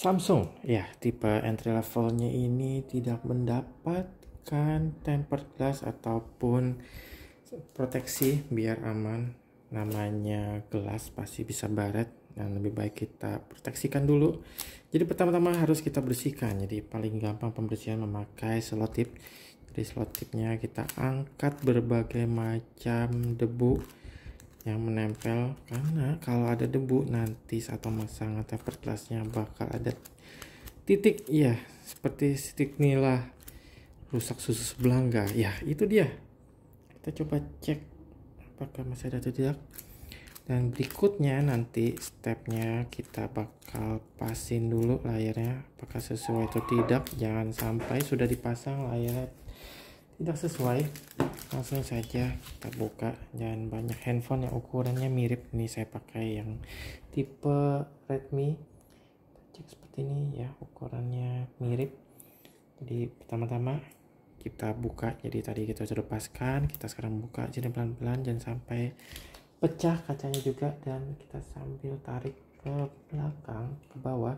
Samsung ya tipe entry levelnya ini tidak mendapatkan tempered glass ataupun proteksi biar aman namanya gelas pasti bisa baret dan lebih baik kita proteksikan dulu jadi pertama-tama harus kita bersihkan jadi paling gampang pembersihan memakai selotip jadi selotipnya kita angkat berbagai macam debu yang menempel karena kalau ada debu nanti atau masangan fiberglassnya bakal ada titik ya seperti titik nilah rusak susu belanga ya itu dia kita coba cek apakah masih ada atau tidak dan berikutnya nanti stepnya kita bakal pasin dulu layarnya apakah sesuai atau tidak jangan sampai sudah dipasang layarnya tidak sesuai langsung saja kita buka jangan banyak handphone yang ukurannya mirip ini saya pakai yang tipe Redmi cek seperti ini ya ukurannya mirip jadi pertama-tama kita buka jadi tadi kita sudah lepaskan kita sekarang buka jadi pelan-pelan jangan sampai pecah kacanya juga dan kita sambil tarik ke belakang ke bawah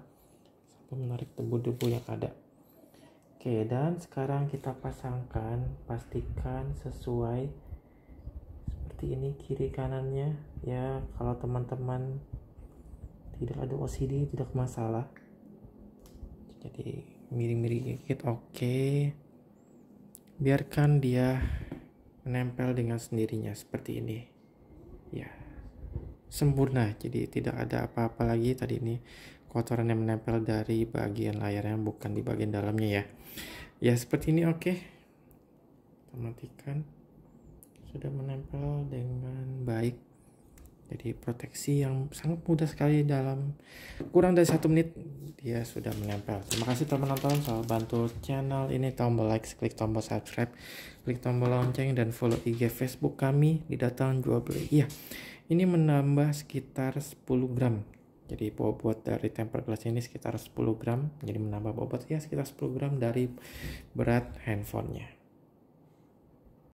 sampai menarik debu-debu yang ada Oke, dan sekarang kita pasangkan, pastikan sesuai seperti ini kiri kanannya ya. Kalau teman-teman tidak ada OCD tidak masalah. Jadi miring-miring dikit oke. Biarkan dia menempel dengan sendirinya seperti ini. Ya. Sempurna, jadi tidak ada apa-apa lagi tadi ini kotoran yang menempel dari bagian layarnya bukan di bagian dalamnya ya ya seperti ini oke okay. matikan sudah menempel dengan baik jadi proteksi yang sangat mudah sekali dalam kurang dari satu menit dia sudah menempel terima kasih telah menonton selalu bantu channel ini tombol like klik tombol subscribe klik tombol lonceng dan follow IG Facebook kami di datang jual beli iya ini menambah sekitar 10 gram jadi bobot dari temper glass ini sekitar 10 gram jadi menambah bobot ya sekitar 10 gram dari berat handphonenya